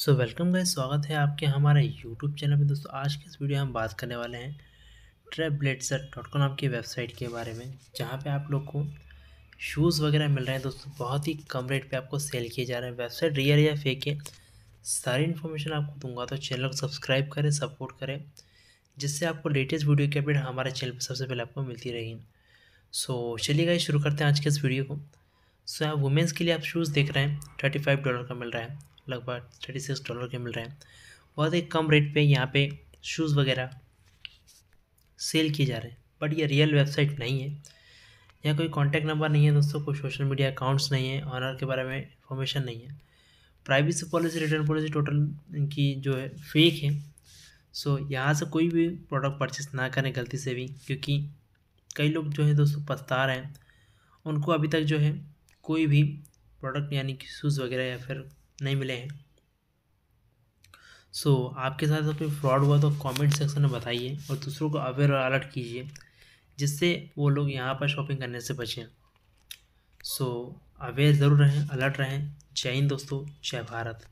so welcome guys स्वागत है आपके हमारे यूट्यूब चैनल पे दोस्तों आज की इस वीडियो हम बात करने वाले हैं ट्रेबलेट्सर डॉट कॉम आपकी वेबसाइट के बारे में जहाँ पे आप लोग को शूज़ वगैरह मिल रहे हैं दोस्तों बहुत ही कम रेट पे आपको सेल किए जा रहे हैं वेबसाइट रियल या फेक है सारी इन्फॉर्मेशन आपको दूंगा तो चैनल को सब्सक्राइब करें सपोर्ट करें जिससे आपको लेटेस्ट वीडियो की अपडेट हमारे चैनल पर सबसे पहले आपको मिलती रहेगी सो चलिए गाइस शुरू करते हैं आज के इस वीडियो को सो यहाँ आप वुमेंस के लिए आप शूज़ देख रहे हैं थर्टी फाइव डॉलर का मिल रहा है लगभग थर्टी सिक्स डॉलर के मिल रहे हैं बहुत ही कम रेट पे यहाँ पे शूज़ वगैरह सेल किए जा रहे हैं बट ये रियल वेबसाइट नहीं है यहाँ कोई कांटेक्ट नंबर नहीं है दोस्तों कोई सोशल मीडिया अकाउंट्स नहीं है ऑनर के बारे में इंफॉर्मेशन नहीं है privacy policy return policy total इनकी जो है फेक है सो so, यहाँ से कोई भी प्रोडक्ट परचेस ना करें गलती से भी क्योंकि कई लोग जो है दोस्तों पछता रहे हैं उनको अभी तक जो है कोई भी प्रोडक्ट यानी कि शूज़ वगैरह या फिर नहीं मिले हैं सो so, आपके साथ अगर कोई फ्रॉड हुआ तो कमेंट सेक्शन में बताइए और दूसरों को अवेयर और अलर्ट कीजिए जिससे वो लोग यहाँ पर शॉपिंग करने से बचें सो so, अवेयर ज़रूर रहें अलर्ट रहें जय हिंद दोस्तों जय भारत